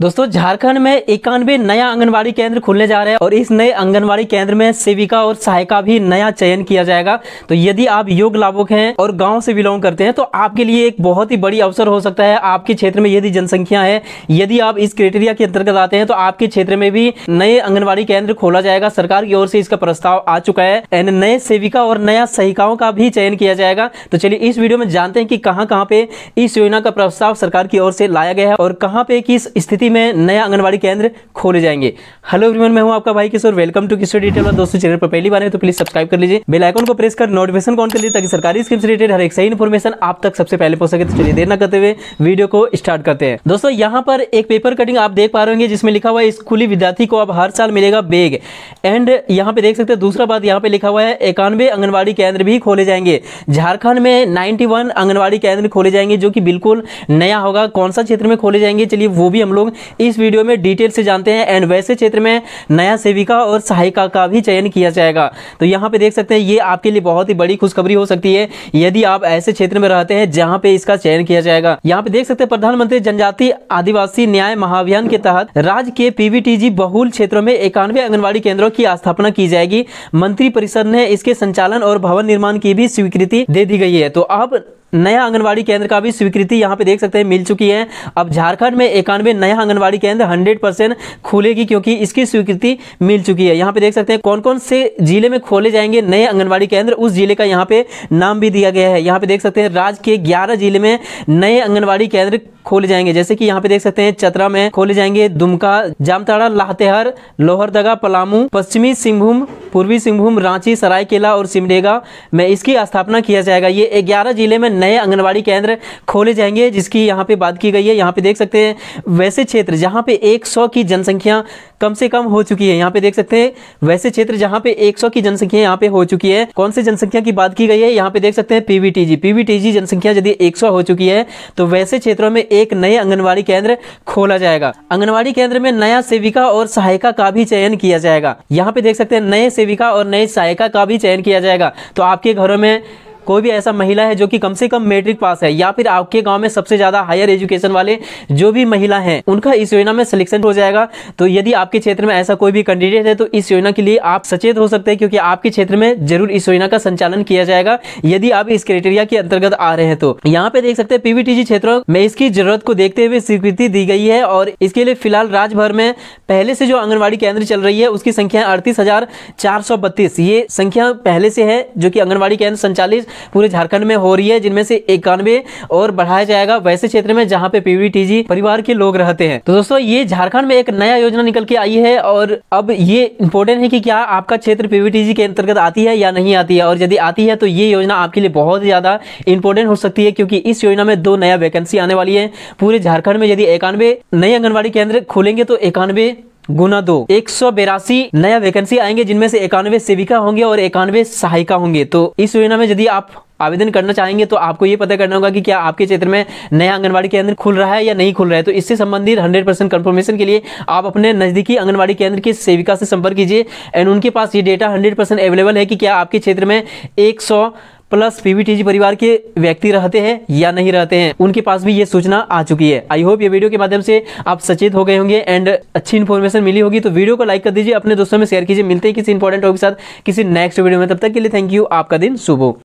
दोस्तों झारखंड में इक्यानवे नया आंगनबाड़ी केंद्र खुलने जा रहे हैं और इस नए आंगनबाड़ी केंद्र में सेविका और सहायिका भी नया चयन किया जाएगा तो यदि आप योग लाभुक हैं और गांव से बिलोंग करते हैं तो आपके लिए एक बहुत ही बड़ी अवसर हो सकता है आपके क्षेत्र में यदि जनसंख्या है यदि आप इस क्राइटेरिया के अंतर्गत आते हैं तो आपके क्षेत्र में भी नए आंगनबाड़ी केंद्र खोला जाएगा सरकार की ओर से इसका प्रस्ताव आ चुका है एंड नए सेविका और नया सहायिकाओं का भी चयन किया जाएगा तो चलिए इस वीडियो में जानते हैं कि कहाँ कहाँ पे इस योजना का प्रस्ताव सरकार की ओर से लाया गया है और कहाँ पे किस स्थिति स्थिति में नया आंगनबाड़ी केंद्र खोले जाएंगे हेलो एवरीवन मैं हूं आपका भाई Kishor welcome to Kishor detail और दोस्तों चैनल पर पहली बार है तो प्लीज सब्सक्राइब कर लीजिए बेल आइकन को प्रेस कर नोटिफिकेशन ऑन कर लीजिए ताकि सरकारी स्कीम से रिलेटेड हर एक सही इन्फॉर्मेशन आप तक सबसे पहले पहुंच सके तो चलिए देर न करते हुए वीडियो को स्टार्ट करते हैं दोस्तों यहाँ पर एक पेपर कटिंग आप देख पा रहे होंगे जिसमें लिखा हुआ है स्कूली विद्यार्थी को अब हर साल मिलेगा बैग एंड यहाँ पे देख सकते हैं दूसरा बात यहाँ पे लिखा हुआ है इक्यानवे आंगनबाड़ी केंद्र भी खोले जाएंगे झारखंड में नाइन्टी आंगनबाड़ी केंद्र खोले जाएंगे जो कि बिल्कुल नया होगा कौन सा क्षेत्र में खोले जाएंगे चलिए वो भी हम लोग इस वीडियो में डिटेल से जानते हैं एंड वैसे क्षेत्र में नया सेविका और सहायिका का भी चयन किया जाएगा तो यहाँ पे देख सकते हैं ये आपके लिए बहुत ही बड़ी खुशखबरी हो सकती है यदि आप ऐसे क्षेत्र में रहते हैं जहाँ पे इसका चयन किया जाएगा यहाँ पे देख सकते हैं प्रधानमंत्री जनजाति आदिवासी न्याय महाअभियान के तहत राज्य के पीवीटीजी बहुल क्षेत्रों में इक्यानवे आंगनबाड़ी केंद्रों की स्थापना की जाएगी मंत्री परिषद ने इसके संचालन और भवन निर्माण की भी स्वीकृति दे दी गई है तो अब नया आंगनवाड़ी केंद्र का भी स्वीकृति यहाँ पे देख सकते हैं मिल चुकी है अब झारखंड में एकानवे नया आंगनवाड़ी केंद्र हंड्रेड परसेंट खुलेगी क्योंकि इसकी स्वीकृति मिल चुकी है यहाँ पे देख सकते हैं कौन कौन से जिले में खोले जाएंगे नए आंगनबाड़ी केंद्र उस जिले का यहाँ पे नाम भी दिया गया है यहाँ पे देख सकते हैं राज्य के ग्यारह जिले में नए आंगनबाड़ी केंद्र खोले जाएंगे जैसे कि यहाँ पे देख सकते हैं चतरा में खोले जाएंगे दुमका जामताड़ा लाहतेहर लोहरदगा पलामू पश्चिमी सिंहभूम पूर्वी सिंहभूम रांची सरायकेला और सिमडेगा में इसकी स्थापना किया जाएगा ये ग्यारह जिले में नए आंगनबाड़ी केंद्र खोले जाएंगे जिसकी यहाँ पे बात की गई है यहाँ पे देख सकते हैं वैसे क्षेत्र जहाँ पे 100 की जनसंख्या कम से कम हो चुकी है यहाँ पे देख सकते हैं वैसे क्षेत्र जहाँ पे 100 की जनसंख्या यहाँ पे हो चुकी है कौन से जनसंख्या की बात की गई है यहाँ पे देख सकते हैं पीवीटीजी पीवीटीजी जनसंख्या यदि 100 हो चुकी है तो वैसे क्षेत्रों में एक नए आंगनबाड़ी केंद्र खोला जाएगा आंगनबाड़ी केंद्र में नया सेविका और सहायिका का भी चयन किया जाएगा यहाँ पे देख सकते हैं नए सेविका और नए सहायिका का भी चयन किया जाएगा तो आपके घरों में कोई भी ऐसा महिला है जो कि कम से कम मैट्रिक पास है या फिर आपके गांव में सबसे ज्यादा हायर एजुकेशन वाले जो भी महिला हैं उनका इस योजना में सिलेक्शन हो जाएगा तो यदि आपके क्षेत्र में ऐसा कोई भी कैंडिडेट है तो इस योजना के लिए आप सचेत हो सकते हैं क्योंकि आपके क्षेत्र में जरूर इस योजना का संचालन किया जाएगा यदि आप इस क्राइटेरिया के अंतर्गत आ रहे हैं तो यहाँ पे देख सकते हैं पीवीटीजी क्षेत्रों में इसकी जरूरत को देखते हुए स्वीकृति दी गई है और इसके लिए फिलहाल राज्य भर में पहले से जो आंगनबाड़ी केंद्र चल रही है उसकी संख्या अड़तीस ये संख्या पहले से है जो कि आंगनबाड़ी केंद्र संचालित पूरे झारखंड में हो रही है जिनमें से इक्यानवे और बढ़ाया जाएगा वैसे क्षेत्र में जहाँ पे पीवीटीजी परिवार के लोग रहते हैं तो दोस्तों ये झारखंड में एक नया योजना निकल के आई है और अब ये इम्पोर्टेंट है कि क्या आपका क्षेत्र पीवीटीजी के अंतर्गत आती है या नहीं आती है और यदि आती है तो ये योजना आपके लिए बहुत ज्यादा इम्पोर्टेंट हो सकती है क्योंकि इस योजना में दो नया वैकेंसी आने वाली है पूरे झारखंड में यदि इक्यानवे नए आंगनबाड़ी केंद्र खोलेंगे तो इक्यानवे गुना दो एक सौ बेरासी नया वैकेंसी आएंगे जिनमें से इक्यानवे सेविका होंगे और इक्यानवे सहायिका होंगे तो इस योजना में यदि आप आवेदन करना चाहेंगे तो आपको ये पता करना होगा कि क्या आपके क्षेत्र में नया आंगनबाड़ी केंद्र खुल रहा है या नहीं खुल रहा है तो इससे संबंधित 100 परसेंट कन्फर्मेशन के लिए आप अपने नजदीकी आंगनबाड़ी केंद्र की सेविका से संपर्क कीजिए एंड उनके पास ये डेटा 100 परसेंट अवेलेबल है कि क्या आपके क्षेत्र में एक प्लस पीवीटीजी परिवार के व्यक्ति रहते हैं या नहीं रहते हैं उनके पास भी ये सूचना आ चुकी है आई होप ये वीडियो के माध्यम से आप सचेत हो गए होंगे एंड अच्छी इन्फॉर्मेशन मिली होगी तो वीडियो को लाइक कर दीजिए अपने दोस्तों में शेयर कीजिए मिलते हैं किसी इंपॉर्टेंट टॉपिक के साथ किसी नेक्स्ट वीडियो में तब तक के लिए थैंक यू आपका दिन शुभ